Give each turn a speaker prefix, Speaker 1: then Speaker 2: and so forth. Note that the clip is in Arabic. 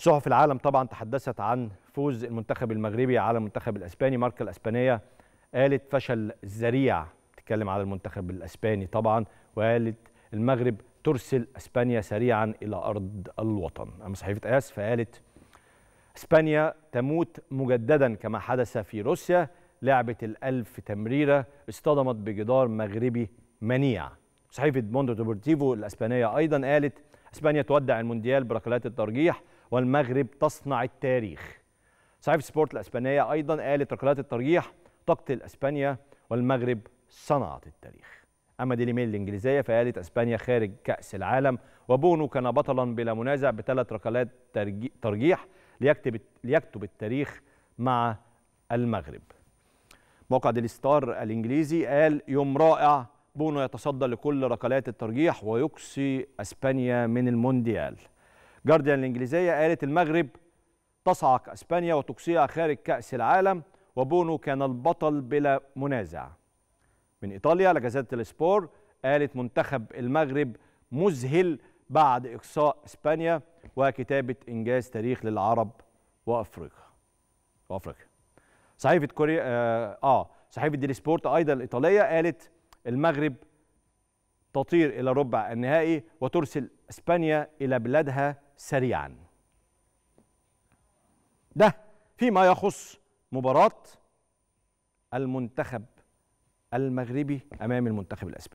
Speaker 1: صحف العالم طبعا تحدثت عن فوز المنتخب المغربي على المنتخب الاسباني ماركا الاسبانيه قالت فشل ذريع تتكلم على المنتخب الاسباني طبعا وقالت المغرب ترسل اسبانيا سريعا الى ارض الوطن اما صحيفه اس فقالت اسبانيا تموت مجددا كما حدث في روسيا لعبه الالف تمريره اصطدمت بجدار مغربي منيع صحيفه موندو ديبورتيفو الاسبانيه ايضا قالت اسبانيا تودع المونديال بركلات الترجيح والمغرب تصنع التاريخ صحيفة سبورت الأسبانية أيضا قالت ركلات الترجيح تقتل أسبانيا والمغرب صنعت التاريخ أما ديلي ميل الإنجليزية فقالت أسبانيا خارج كأس العالم وبونو كان بطلا بلا منازع بثلاث ركلات ترجيح ليكتب, ليكتب التاريخ مع المغرب موقع ديلي ستار الإنجليزي قال يوم رائع بونو يتصدى لكل ركلات الترجيح ويقصي أسبانيا من المونديال جارديان الإنجليزية قالت المغرب تصعق أسبانيا وتقصيها خارج كأس العالم وبونو كان البطل بلا منازع من إيطاليا لجزيرة الإسبور قالت منتخب المغرب مذهل بعد إقصاء إسبانيا وكتابة إنجاز تاريخ للعرب وأفريقيا وأفريقيا صحيفة كوريا آه, آه صحيفة ديلي سبورت أيضا الإيطالية قالت المغرب تطير إلى ربع النهائي وترسل إسبانيا إلى بلادها سريعا ده فيما يخص مباراة المنتخب المغربي أمام المنتخب الأسباني